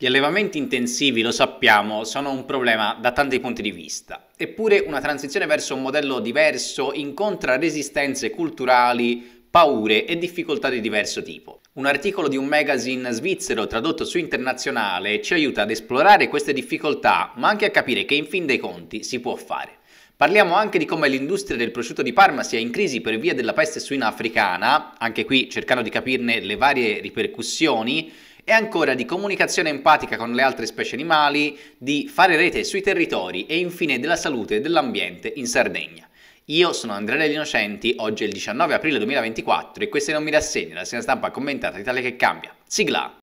Gli allevamenti intensivi, lo sappiamo, sono un problema da tanti punti di vista. Eppure una transizione verso un modello diverso incontra resistenze culturali, paure e difficoltà di diverso tipo. Un articolo di un magazine svizzero tradotto su internazionale ci aiuta ad esplorare queste difficoltà, ma anche a capire che in fin dei conti si può fare. Parliamo anche di come l'industria del prosciutto di Parma sia in crisi per via della peste suina africana, anche qui cercando di capirne le varie ripercussioni, e ancora di comunicazione empatica con le altre specie animali, di fare rete sui territori e infine della salute e dell'ambiente in Sardegna. Io sono Andrea degli Innocenti, oggi è il 19 aprile 2024 e queste non mi rassegne, la segna stampa commentata Italia che cambia. Sigla!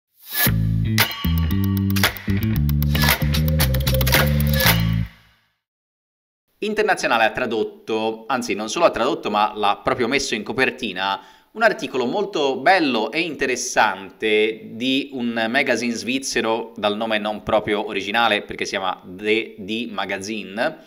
Internazionale ha tradotto, anzi non solo ha tradotto ma l'ha proprio messo in copertina un articolo molto bello e interessante di un magazine svizzero dal nome non proprio originale perché si chiama The D Magazine,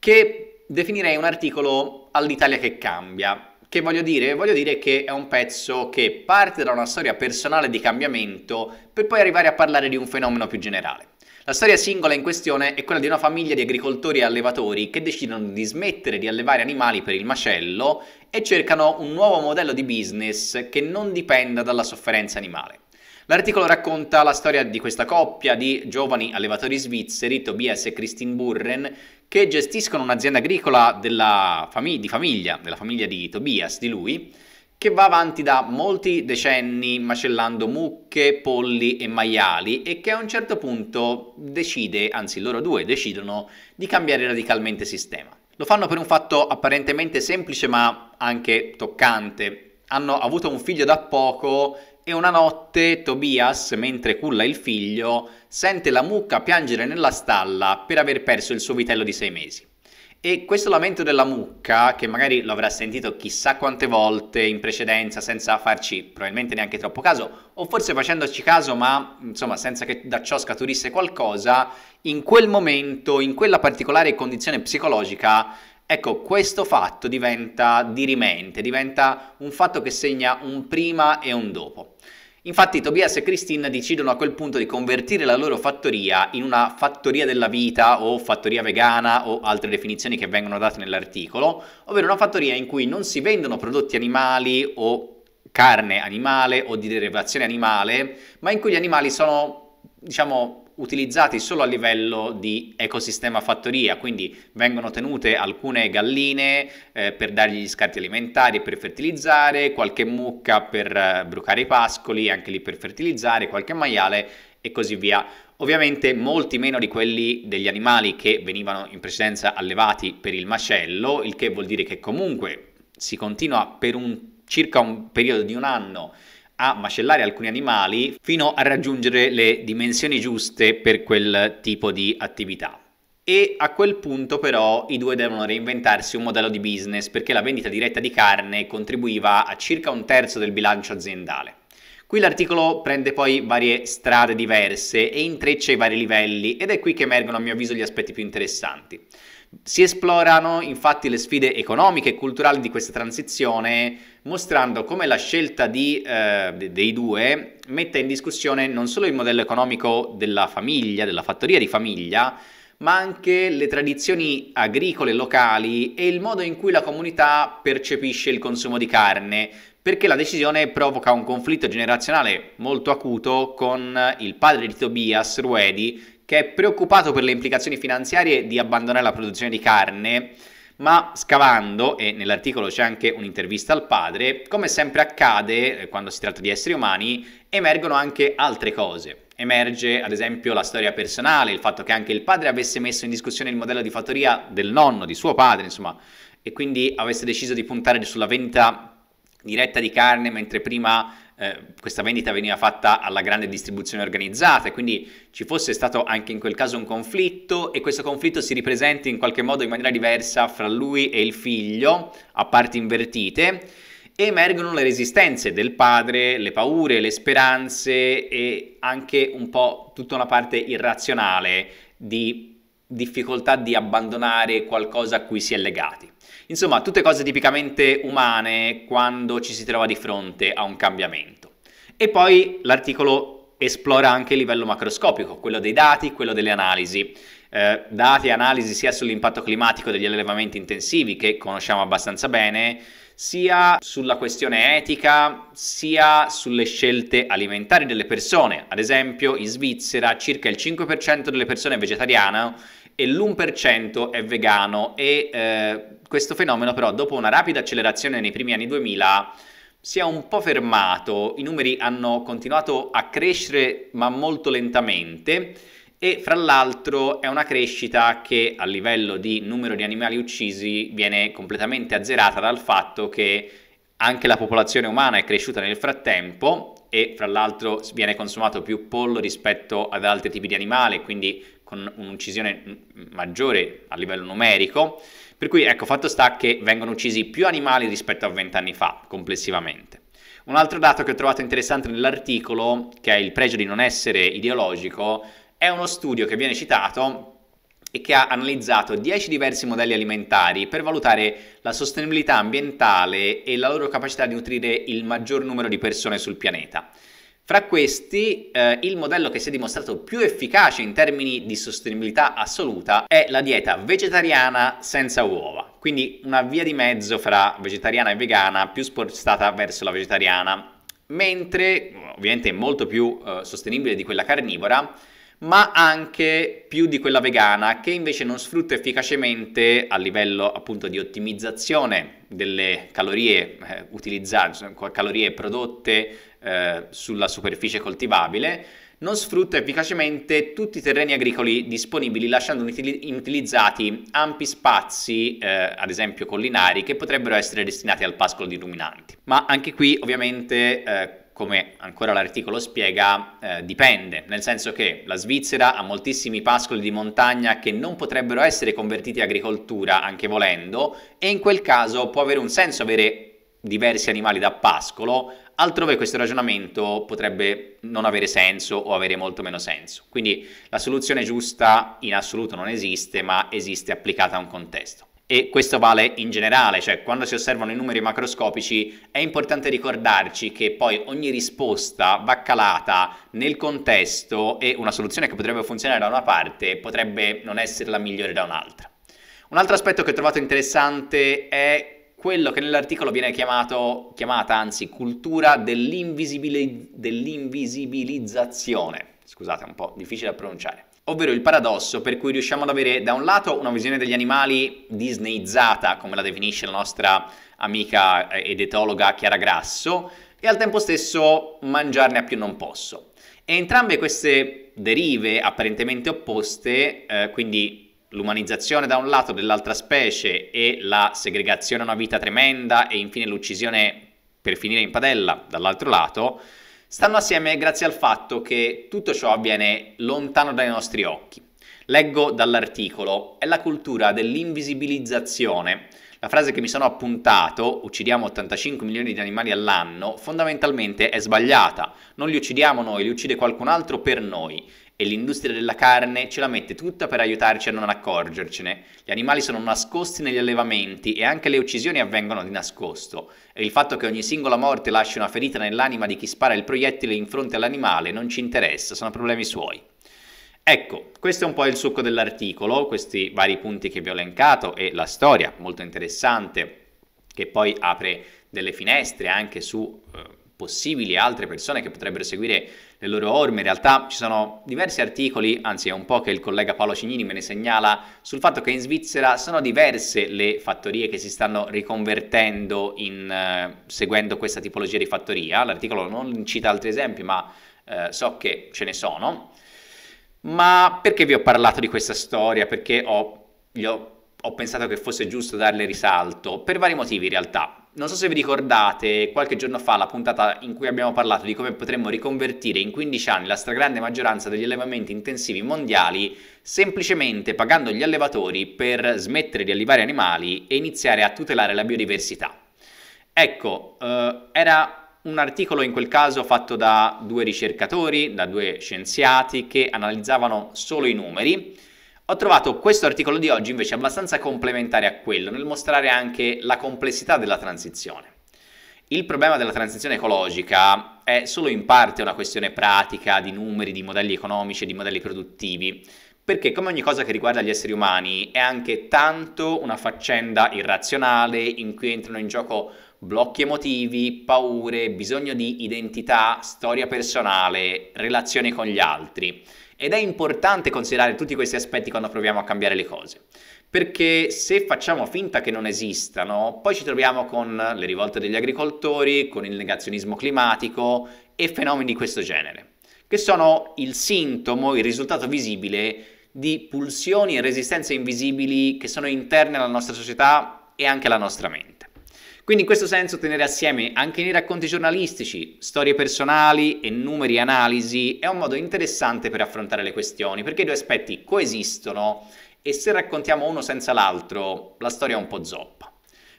che definirei un articolo all'Italia che cambia. Che voglio dire? Voglio dire che è un pezzo che parte da una storia personale di cambiamento per poi arrivare a parlare di un fenomeno più generale. La storia singola in questione è quella di una famiglia di agricoltori e allevatori che decidono di smettere di allevare animali per il macello e cercano un nuovo modello di business che non dipenda dalla sofferenza animale. L'articolo racconta la storia di questa coppia di giovani allevatori svizzeri, Tobias e Christine Burren, che gestiscono un'azienda agricola fam- di famiglia, della famiglia di Tobias, di lui, che va avanti da molti decenni macellando mucche, polli e maiali e che a un certo punto decide, anzi loro due decidono, di cambiare radicalmente sistema. Lo fanno per un fatto apparentemente semplice ma anche toccante. Hanno avuto un figlio da poco e una notte Tobias, mentre culla il figlio, sente la mucca piangere nella stalla per aver perso il suo vitello di sei mesi. E questo lamento della mucca, che magari lo avrà sentito chissà quante volte in precedenza, senza farci probabilmente neanche troppo caso, o forse facendoci caso, ma insomma senza che da ciò scaturisse qualcosa, in quel momento, in quella particolare condizione psicologica, ecco, questo fatto diventa dirimente, diventa un fatto che segna un prima e un dopo. Infatti Tobias e Christine decidono a quel punto di convertire la loro fattoria in una fattoria della vita o fattoria vegana o altre definizioni che vengono date nell'articolo, ovvero una fattoria in cui non si vendono prodotti animali o carne animale o di derivazione animale, ma in cui gli animali sono, diciamo, utilizzati solo a livello di ecosistema fattoria, quindi vengono tenute alcune galline eh, per dargli gli scarti alimentari per fertilizzare, qualche mucca per eh, brucare i pascoli, anche lì per fertilizzare, qualche maiale e così via. Ovviamente molti meno di quelli degli animali che venivano in precedenza allevati per il macello, il che vuol dire che comunque si continua per un, circa un periodo di un anno a macellare alcuni animali fino a raggiungere le dimensioni giuste per quel tipo di attività. E a quel punto però i due devono reinventarsi un modello di business perché la vendita diretta di carne contribuiva a circa un terzo del bilancio aziendale. Qui l'articolo prende poi varie strade diverse e intreccia i vari livelli ed è qui che emergono a mio avviso gli aspetti più interessanti. Si esplorano infatti le sfide economiche e culturali di questa transizione, mostrando come la scelta di, eh, dei due metta in discussione non solo il modello economico della famiglia, della fattoria di famiglia, ma anche le tradizioni agricole locali e il modo in cui la comunità percepisce il consumo di carne, perché la decisione provoca un conflitto generazionale molto acuto con il padre di Tobias, Ruedi, che è preoccupato per le implicazioni finanziarie di abbandonare la produzione di carne, ma scavando, e nell'articolo c'è anche un'intervista al padre, come sempre accade eh, quando si tratta di esseri umani, emergono anche altre cose. Emerge ad esempio la storia personale, il fatto che anche il padre avesse messo in discussione il modello di fattoria del nonno, di suo padre, insomma, e quindi avesse deciso di puntare sulla vendita diretta di carne mentre prima eh, questa vendita veniva fatta alla grande distribuzione organizzata e quindi ci fosse stato anche in quel caso un conflitto e questo conflitto si ripresenta in qualche modo in maniera diversa fra lui e il figlio a parti invertite e emergono le resistenze del padre, le paure, le speranze e anche un po' tutta una parte irrazionale di difficoltà di abbandonare qualcosa a cui si è legati. Insomma, tutte cose tipicamente umane quando ci si trova di fronte a un cambiamento. E poi l'articolo esplora anche il livello macroscopico, quello dei dati, quello delle analisi. Eh, dati e analisi sia sull'impatto climatico degli allevamenti intensivi, che conosciamo abbastanza bene, sia sulla questione etica, sia sulle scelte alimentari delle persone. Ad esempio, in Svizzera circa il 5% delle persone vegetariane e l'1% è vegano e eh, questo fenomeno però dopo una rapida accelerazione nei primi anni 2000 si è un po' fermato, i numeri hanno continuato a crescere ma molto lentamente e fra l'altro è una crescita che a livello di numero di animali uccisi viene completamente azzerata dal fatto che anche la popolazione umana è cresciuta nel frattempo e fra l'altro viene consumato più pollo rispetto ad altri tipi di animali, quindi con un'uccisione maggiore a livello numerico, per cui ecco, fatto sta che vengono uccisi più animali rispetto a vent'anni fa, complessivamente. Un altro dato che ho trovato interessante nell'articolo, che è il pregio di non essere ideologico, è uno studio che viene citato e che ha analizzato 10 diversi modelli alimentari per valutare la sostenibilità ambientale e la loro capacità di nutrire il maggior numero di persone sul pianeta. Fra questi, eh, il modello che si è dimostrato più efficace in termini di sostenibilità assoluta è la dieta vegetariana senza uova, quindi una via di mezzo fra vegetariana e vegana più spostata verso la vegetariana, mentre ovviamente è molto più eh, sostenibile di quella carnivora, ma anche più di quella vegana che invece non sfrutta efficacemente a livello appunto di ottimizzazione delle calorie eh, utilizzate, cioè, calorie prodotte eh, sulla superficie coltivabile, non sfrutta efficacemente tutti i terreni agricoli disponibili lasciando inutilizzati ampi spazi, eh, ad esempio collinari, che potrebbero essere destinati al pascolo di ruminanti. Ma anche qui ovviamente eh, come ancora l'articolo spiega, eh, dipende, nel senso che la Svizzera ha moltissimi pascoli di montagna che non potrebbero essere convertiti in agricoltura anche volendo e in quel caso può avere un senso avere diversi animali da pascolo, altrove questo ragionamento potrebbe non avere senso o avere molto meno senso. Quindi la soluzione giusta in assoluto non esiste, ma esiste applicata a un contesto e questo vale in generale, cioè quando si osservano i numeri macroscopici è importante ricordarci che poi ogni risposta va calata nel contesto e una soluzione che potrebbe funzionare da una parte potrebbe non essere la migliore da un'altra. Un altro aspetto che ho trovato interessante è quello che nell'articolo viene chiamato, chiamata anzi cultura dell'invisibili- dell'invisibilizzazione. Scusate, è un po' difficile da pronunciare. Ovvero il paradosso per cui riusciamo ad avere da un lato una visione degli animali disneyizzata, come la definisce la nostra amica ed etologa Chiara Grasso, e al tempo stesso mangiarne a più non posso. E entrambe queste derive apparentemente opposte, eh, quindi l'umanizzazione da un lato dell'altra specie e la segregazione a una vita tremenda e infine l'uccisione per finire in padella dall'altro lato, stanno assieme grazie al fatto che tutto ciò avviene lontano dai nostri occhi. Leggo dall'articolo, è la cultura dell'invisibilizzazione la frase che mi sono appuntato, uccidiamo 85 milioni di animali all'anno, fondamentalmente è sbagliata. Non li uccidiamo noi, li uccide qualcun altro per noi. E l'industria della carne ce la mette tutta per aiutarci a non accorgercene. Gli animali sono nascosti negli allevamenti e anche le uccisioni avvengono di nascosto. E il fatto che ogni singola morte lasci una ferita nell'anima di chi spara il proiettile in fronte all'animale non ci interessa, sono problemi suoi. Ecco, questo è un po' il succo dell'articolo, questi vari punti che vi ho elencato e la storia molto interessante che poi apre delle finestre anche su eh, possibili altre persone che potrebbero seguire le loro orme. In realtà ci sono diversi articoli, anzi è un po' che il collega Paolo Cignini me ne segnala, sul fatto che in Svizzera sono diverse le fattorie che si stanno riconvertendo in, eh, seguendo questa tipologia di fattoria. L'articolo non cita altri esempi, ma eh, so che ce ne sono. Ma perché vi ho parlato di questa storia? Perché ho, ho, ho pensato che fosse giusto darle risalto? Per vari motivi in realtà. Non so se vi ricordate qualche giorno fa la puntata in cui abbiamo parlato di come potremmo riconvertire in 15 anni la stragrande maggioranza degli allevamenti intensivi mondiali semplicemente pagando gli allevatori per smettere di allevare animali e iniziare a tutelare la biodiversità. Ecco, eh, era un articolo in quel caso fatto da due ricercatori, da due scienziati che analizzavano solo i numeri. Ho trovato questo articolo di oggi invece abbastanza complementare a quello nel mostrare anche la complessità della transizione. Il problema della transizione ecologica è solo in parte una questione pratica di numeri, di modelli economici e di modelli produttivi perché come ogni cosa che riguarda gli esseri umani è anche tanto una faccenda irrazionale in cui entrano in gioco blocchi emotivi, paure, bisogno di identità, storia personale, relazione con gli altri. Ed è importante considerare tutti questi aspetti quando proviamo a cambiare le cose. Perché se facciamo finta che non esistano, poi ci troviamo con le rivolte degli agricoltori, con il negazionismo climatico e fenomeni di questo genere che sono il sintomo, il risultato visibile di pulsioni e resistenze invisibili che sono interne alla nostra società e anche alla nostra mente. Quindi in questo senso tenere assieme anche nei racconti giornalistici, storie personali e numeri e analisi è un modo interessante per affrontare le questioni, perché i due aspetti coesistono e se raccontiamo uno senza l'altro la storia è un po' zoppa.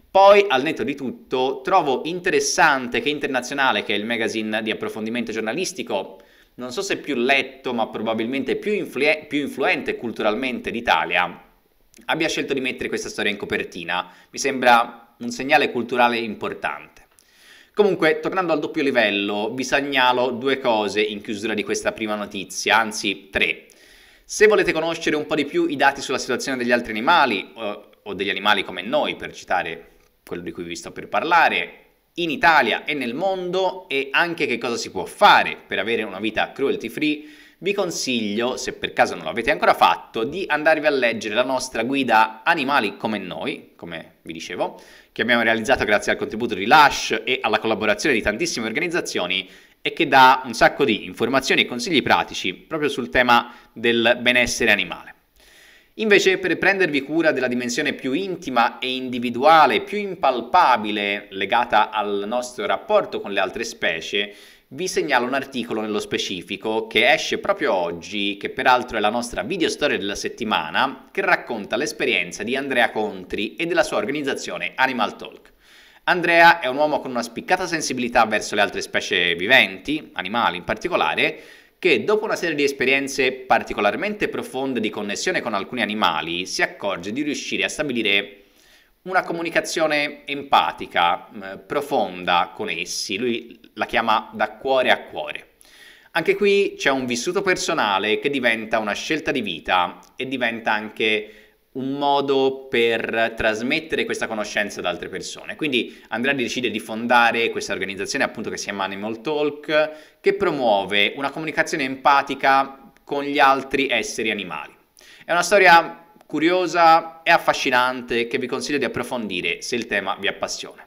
Poi, al netto di tutto, trovo interessante che Internazionale, che è il magazine di approfondimento giornalistico, non so se più letto, ma probabilmente più, influ- più influente culturalmente d'Italia, abbia scelto di mettere questa storia in copertina. Mi sembra un segnale culturale importante. Comunque, tornando al doppio livello, vi segnalo due cose in chiusura di questa prima notizia, anzi tre. Se volete conoscere un po' di più i dati sulla situazione degli altri animali, o, eh, o degli animali come noi, per citare quello di cui vi sto per parlare, in Italia e nel mondo e anche che cosa si può fare per avere una vita cruelty free, vi consiglio, se per caso non l'avete ancora fatto, di andarvi a leggere la nostra guida Animali come noi, come vi dicevo, che abbiamo realizzato grazie al contributo di Lush e alla collaborazione di tantissime organizzazioni e che dà un sacco di informazioni e consigli pratici proprio sul tema del benessere animale. Invece per prendervi cura della dimensione più intima e individuale, più impalpabile, legata al nostro rapporto con le altre specie, vi segnalo un articolo nello specifico che esce proprio oggi, che peraltro è la nostra videostoria della settimana, che racconta l'esperienza di Andrea Contri e della sua organizzazione Animal Talk. Andrea è un uomo con una spiccata sensibilità verso le altre specie viventi, animali in particolare, che dopo una serie di esperienze particolarmente profonde di connessione con alcuni animali si accorge di riuscire a stabilire una comunicazione empatica, eh, profonda con essi, lui la chiama da cuore a cuore. Anche qui c'è un vissuto personale che diventa una scelta di vita e diventa anche un modo per trasmettere questa conoscenza ad altre persone. Quindi Andrea decide di fondare questa organizzazione appunto che si chiama Animal Talk, che promuove una comunicazione empatica con gli altri esseri animali. È una storia curiosa e affascinante che vi consiglio di approfondire se il tema vi appassiona.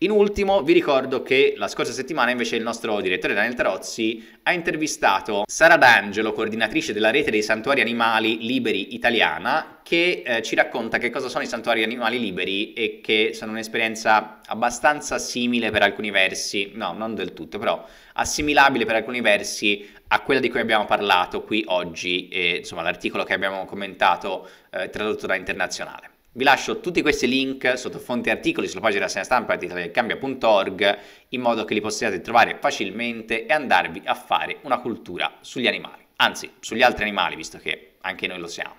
In ultimo vi ricordo che la scorsa settimana invece il nostro direttore Daniel Tarozzi ha intervistato Sara D'Angelo, coordinatrice della rete dei santuari animali liberi italiana, che eh, ci racconta che cosa sono i santuari animali liberi e che sono un'esperienza abbastanza simile per alcuni versi, no, non del tutto, però assimilabile per alcuni versi a quella di cui abbiamo parlato qui oggi, e, insomma l'articolo che abbiamo commentato eh, tradotto da internazionale. Vi lascio tutti questi link sotto fonti e articoli sulla pagina della stampa di italiacambia.org in modo che li possiate trovare facilmente e andarvi a fare una cultura sugli animali, anzi sugli altri animali visto che anche noi lo siamo.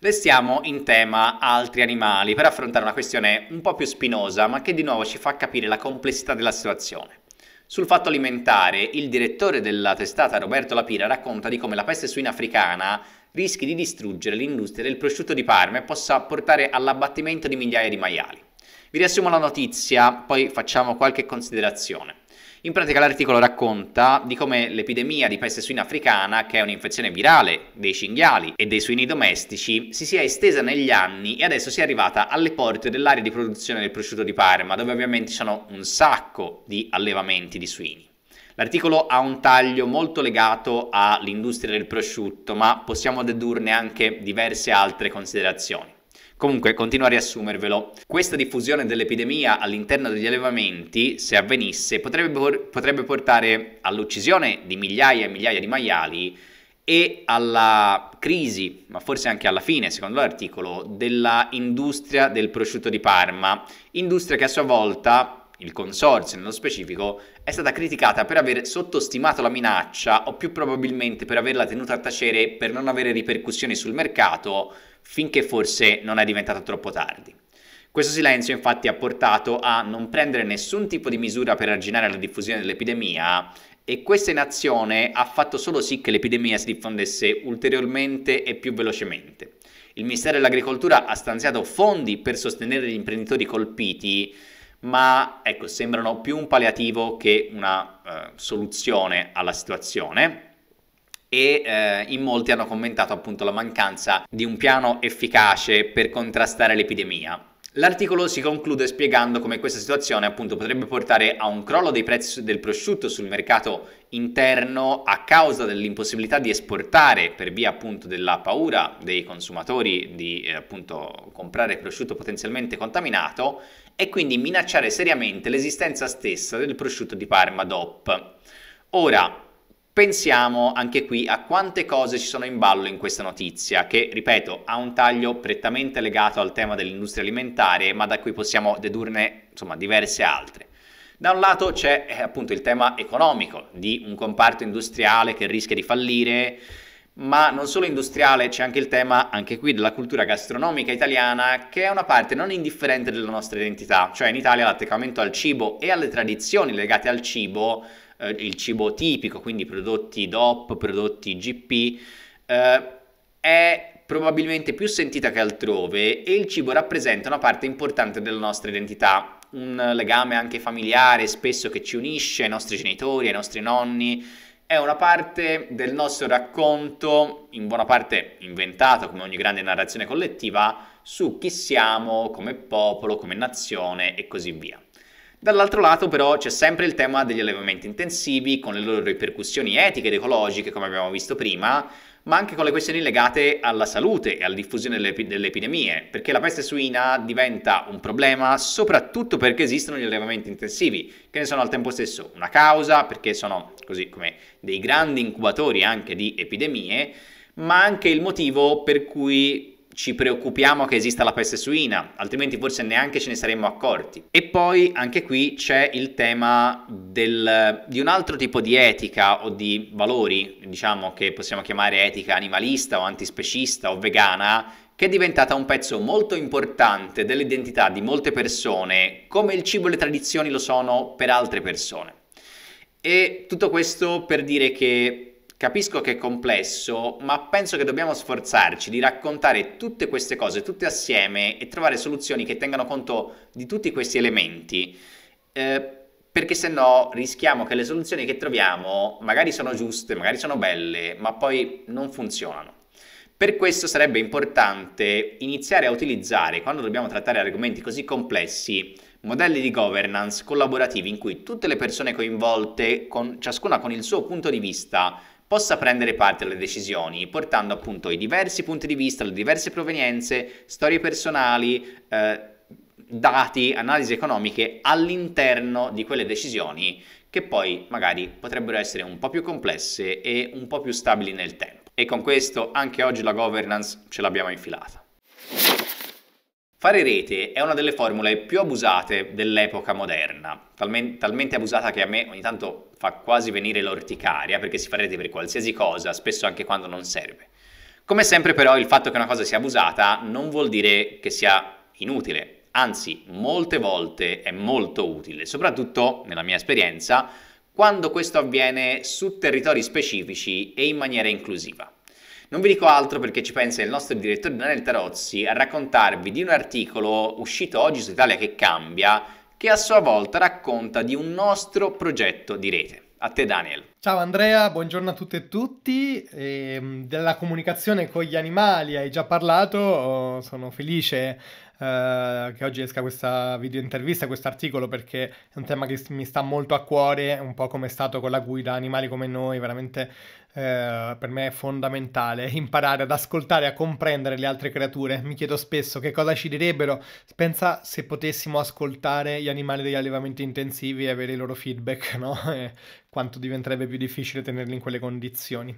Restiamo in tema altri animali per affrontare una questione un po' più spinosa ma che di nuovo ci fa capire la complessità della situazione. Sul fatto alimentare, il direttore della testata Roberto Lapira racconta di come la peste suina africana rischi di distruggere l'industria del prosciutto di Parma e possa portare all'abbattimento di migliaia di maiali. Vi riassumo la notizia, poi facciamo qualche considerazione. In pratica l'articolo racconta di come l'epidemia di peste suina africana, che è un'infezione virale dei cinghiali e dei suini domestici, si sia estesa negli anni e adesso sia arrivata alle porte dell'area di produzione del prosciutto di Parma, dove ovviamente ci sono un sacco di allevamenti di suini. L'articolo ha un taglio molto legato all'industria del prosciutto, ma possiamo dedurne anche diverse altre considerazioni. Comunque, continuo a riassumervelo. Questa diffusione dell'epidemia all'interno degli allevamenti, se avvenisse, potrebbe, por- potrebbe portare all'uccisione di migliaia e migliaia di maiali e alla crisi, ma forse anche alla fine, secondo l'articolo, dell'industria del prosciutto di Parma, industria che a sua volta il consorzio nello specifico, è stata criticata per aver sottostimato la minaccia o più probabilmente per averla tenuta a tacere per non avere ripercussioni sul mercato finché forse non è diventato troppo tardi. Questo silenzio infatti ha portato a non prendere nessun tipo di misura per arginare la diffusione dell'epidemia e questa inazione ha fatto solo sì che l'epidemia si diffondesse ulteriormente e più velocemente. Il Ministero dell'Agricoltura ha stanziato fondi per sostenere gli imprenditori colpiti, ma ecco, sembrano più un palliativo che una eh, soluzione alla situazione e eh, in molti hanno commentato appunto la mancanza di un piano efficace per contrastare l'epidemia. L'articolo si conclude spiegando come questa situazione appunto potrebbe portare a un crollo dei prezzi del prosciutto sul mercato interno a causa dell'impossibilità di esportare per via appunto della paura dei consumatori di eh, appunto comprare prosciutto potenzialmente contaminato e quindi minacciare seriamente l'esistenza stessa del prosciutto di Parma DOP. Ora, pensiamo anche qui a quante cose ci sono in ballo in questa notizia, che, ripeto, ha un taglio prettamente legato al tema dell'industria alimentare, ma da cui possiamo dedurne, insomma, diverse altre. Da un lato c'è eh, appunto il tema economico di un comparto industriale che rischia di fallire, ma non solo industriale, c'è anche il tema, anche qui, della cultura gastronomica italiana, che è una parte non indifferente della nostra identità. Cioè in Italia l'attaccamento al cibo e alle tradizioni legate al cibo, eh, il cibo tipico, quindi prodotti DOP, prodotti GP, eh, è probabilmente più sentita che altrove e il cibo rappresenta una parte importante della nostra identità un legame anche familiare spesso che ci unisce ai nostri genitori, ai nostri nonni, è una parte del nostro racconto, in buona parte inventata come ogni grande narrazione collettiva, su chi siamo come popolo, come nazione e così via. Dall'altro lato però c'è sempre il tema degli allevamenti intensivi con le loro ripercussioni etiche ed ecologiche come abbiamo visto prima ma anche con le questioni legate alla salute e alla diffusione delle, delle, epidemie, perché la peste suina diventa un problema soprattutto perché esistono gli allevamenti intensivi, che ne sono al tempo stesso una causa, perché sono così come dei grandi incubatori anche di epidemie, ma anche il motivo per cui ci preoccupiamo che esista la peste suina, altrimenti forse neanche ce ne saremmo accorti. E poi anche qui c'è il tema del, di un altro tipo di etica o di valori, diciamo che possiamo chiamare etica animalista o antispecista o vegana, che è diventata un pezzo molto importante dell'identità di molte persone, come il cibo e le tradizioni lo sono per altre persone. E tutto questo per dire che Capisco che è complesso, ma penso che dobbiamo sforzarci di raccontare tutte queste cose tutte assieme e trovare soluzioni che tengano conto di tutti questi elementi. Eh, perché se no rischiamo che le soluzioni che troviamo magari sono giuste, magari sono belle, ma poi non funzionano. Per questo sarebbe importante iniziare a utilizzare, quando dobbiamo trattare argomenti così complessi, modelli di governance collaborativi in cui tutte le persone coinvolte, con, ciascuna con il suo punto di vista, possa prendere parte alle decisioni, portando appunto i diversi punti di vista, le diverse provenienze, storie personali, eh, dati, analisi economiche all'interno di quelle decisioni che poi magari potrebbero essere un po' più complesse e un po' più stabili nel tempo. E con questo anche oggi la governance ce l'abbiamo infilata. Fare rete è una delle formule più abusate dell'epoca moderna, talmente, talmente abusata che a me ogni tanto fa quasi venire l'orticaria perché si farete per qualsiasi cosa, spesso anche quando non serve. Come sempre però il fatto che una cosa sia abusata non vuol dire che sia inutile, anzi molte volte è molto utile, soprattutto nella mia esperienza quando questo avviene su territori specifici e in maniera inclusiva. Non vi dico altro perché ci pensa il nostro direttore Daniel Tarozzi a raccontarvi di un articolo uscito oggi su Italia che cambia che a sua volta racconta di un nostro progetto di rete. A te Daniel. Ciao Andrea, buongiorno a tutte e tutti. E ehm, della comunicazione con gli animali hai già parlato, sono felice Uh, che oggi esca questa video intervista, questo articolo, perché è un tema che mi sta molto a cuore, un po' come è stato con la guida Animali come noi, veramente eh, per me è fondamentale imparare ad ascoltare, a comprendere le altre creature. Mi chiedo spesso che cosa ci direbbero. Pensa se potessimo ascoltare gli animali degli allevamenti intensivi e avere i loro feedback, no? Eh, quanto diventerebbe più difficile tenerli in quelle condizioni.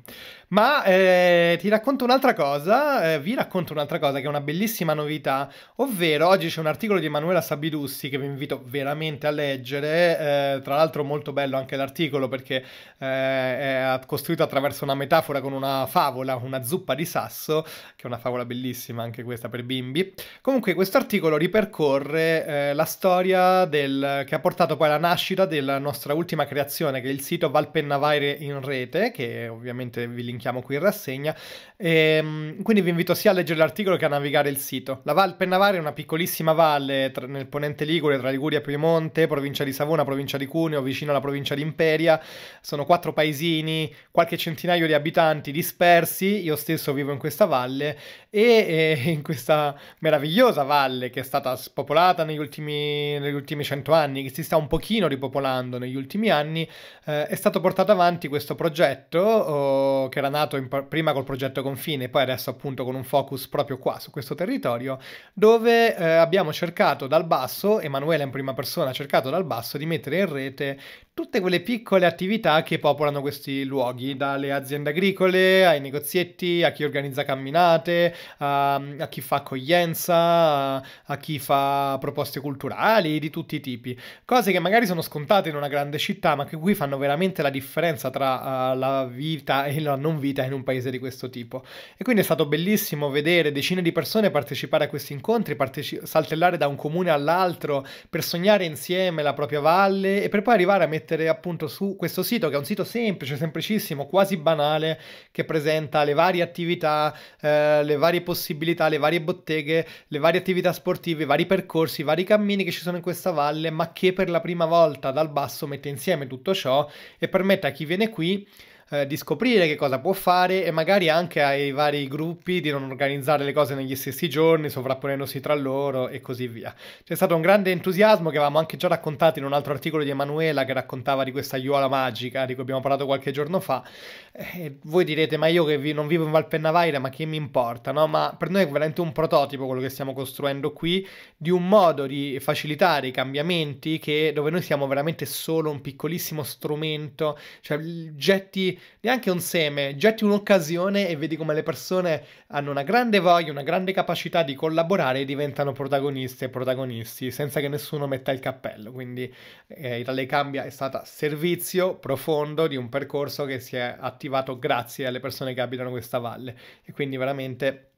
Ma eh, ti racconto un'altra cosa, eh, vi racconto un'altra cosa che è una bellissima novità, ovvero oggi c'è un articolo di Emanuela Sabidussi che vi invito veramente a leggere, eh, tra l'altro molto bello anche l'articolo perché eh, è costruito attraverso una metafora con una favola, una zuppa di sasso, che è una favola bellissima anche questa per bimbi. Comunque questo articolo ripercorre eh, la storia del, che ha portato poi alla nascita della nostra ultima creazione che è il sito Valpennavaire in rete, che ovviamente vi linkiamo qui in rassegna, e, ehm, quindi vi invito sia a leggere l'articolo che a navigare il sito. La Val Pennavare è una piccolissima valle tra, nel ponente Ligure, tra Liguria e Piemonte, provincia di Savona, provincia di Cuneo, vicino alla provincia di Imperia. Sono quattro paesini, qualche centinaio di abitanti dispersi. Io stesso vivo in questa valle e, e in questa meravigliosa valle che è stata spopolata negli ultimi, negli ultimi cento anni, che si sta un pochino ripopolando negli ultimi anni, eh, è stato portato avanti questo progetto oh, che era nato in, prima col progetto confine, poi adesso appunto con un focus proprio qua, su questo territorio, dove eh, abbiamo cercato dal basso, Emanuele in prima persona ha cercato dal basso di mettere in rete tutte quelle piccole attività che popolano questi luoghi, dalle aziende agricole ai negozietti, a chi organizza camminate, a, a chi fa accoglienza, a, a chi fa proposte culturali di tutti i tipi, cose che magari sono scontate in una grande città, ma che qui fanno veramente la differenza tra uh, la vita e la non vita in un paese di questo tipo. E quindi è stato bellissimo vedere decine di persone partecipare a questi incontri, parteci- saltellare da un comune all'altro per sognare insieme la propria valle e per poi arrivare a mettere appunto su questo sito che è un sito semplice, semplicissimo, quasi banale, che presenta le varie attività, eh, le varie possibilità, le varie botteghe, le varie attività sportive, i vari percorsi, i vari cammini che ci sono in questa valle, ma che per la prima volta dal basso mette insieme tutto ciò e permette a chi viene qui eh, di scoprire che cosa può fare e magari anche ai vari gruppi di non organizzare le cose negli stessi giorni, sovrapponendosi tra loro e così via. C'è stato un grande entusiasmo che avevamo anche già raccontato in un altro articolo di Emanuela che raccontava di questa Iuola magica di cui abbiamo parlato qualche giorno fa. E eh, voi direte, ma io che vi, non vivo in Valpennavaira, ma che mi importa? No? Ma per noi è veramente un prototipo quello che stiamo costruendo qui di un modo di facilitare i cambiamenti che, dove noi siamo veramente solo un piccolissimo strumento, cioè getti neanche un seme, getti un'occasione e vedi come le persone hanno una grande voglia, una grande capacità di collaborare e diventano protagoniste e protagonisti senza che nessuno metta il cappello. Quindi eh, Italia Cambia è stata servizio profondo di un percorso che si è attivato grazie alle persone che abitano questa valle e quindi veramente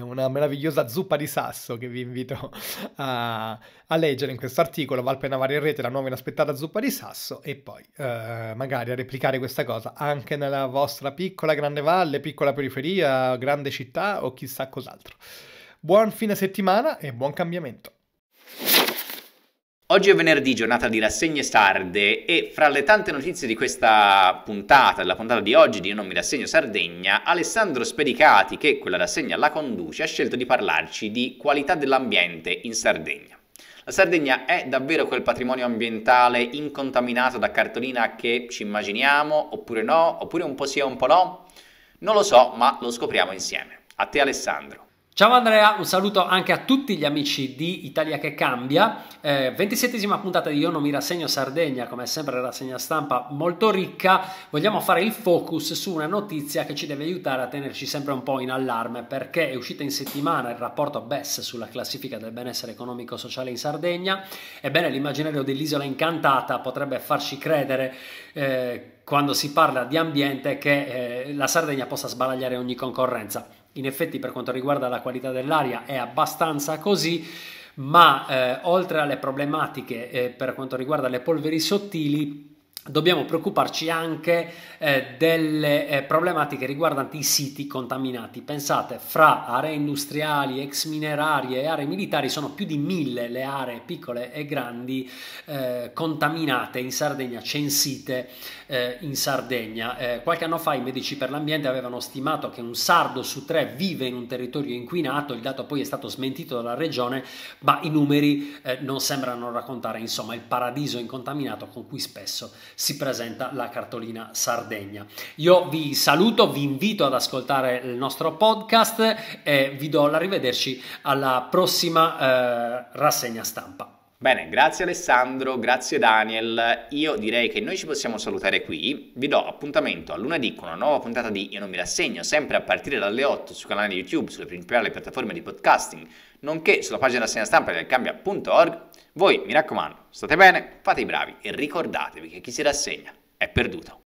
una meravigliosa zuppa di sasso che vi invito a, a leggere in questo articolo, Valpe Navarre in rete, la nuova inaspettata zuppa di sasso e poi eh, magari a replicare questa cosa anche nella vostra piccola grande valle, piccola periferia, grande città o chissà cos'altro. Buon fine settimana e buon cambiamento! Oggi è venerdì, giornata di rassegne sarde e fra le tante notizie di questa puntata, della puntata di oggi di Io non mi rassegno Sardegna, Alessandro Spericati, che quella rassegna la conduce, ha scelto di parlarci di qualità dell'ambiente in Sardegna. La Sardegna è davvero quel patrimonio ambientale incontaminato da cartolina che ci immaginiamo, oppure no, oppure un po' sì e un po' no? Non lo so, ma lo scopriamo insieme. A te Alessandro. Ciao Andrea, un saluto anche a tutti gli amici di Italia che cambia. Eh, 27esima puntata di Io non mi rassegno Sardegna, come sempre rassegna stampa molto ricca. Vogliamo fare il focus su una notizia che ci deve aiutare a tenerci sempre un po' in allarme perché è uscita in settimana il rapporto BES sulla classifica del benessere economico-sociale in Sardegna. Ebbene, l'immaginario dell'isola incantata potrebbe farci credere eh, quando si parla di ambiente che eh, la Sardegna possa sbaragliare ogni concorrenza in effetti per quanto riguarda la qualità dell'aria è abbastanza così, ma eh, oltre alle problematiche eh, per quanto riguarda le polveri sottili, dobbiamo preoccuparci anche eh, delle eh, problematiche riguardanti i siti contaminati. Pensate, fra aree industriali, ex minerarie e aree militari sono più di mille le aree piccole e grandi eh, contaminate in Sardegna, censite eh, in Sardegna. Eh, qualche anno fa i medici per l'ambiente avevano stimato che un sardo su tre vive in un territorio inquinato, il dato poi è stato smentito dalla regione, ma i numeri eh, non sembrano raccontare insomma il paradiso incontaminato con cui spesso si presenta la cartolina Sardegna. Io vi saluto, vi invito ad ascoltare il nostro podcast e vi do l'arrivederci alla prossima eh, rassegna stampa. Bene, grazie Alessandro, grazie Daniel. Io direi che noi ci possiamo salutare qui. Vi do appuntamento a lunedì con una nuova puntata di Io non mi rassegno, sempre a partire dalle 8 sul canale YouTube, sulle principali piattaforme di podcasting, nonché sulla pagina rassegna stampa del cambia.org voi, mi raccomando, state bene, fate i bravi e ricordatevi che chi si rassegna è perduto.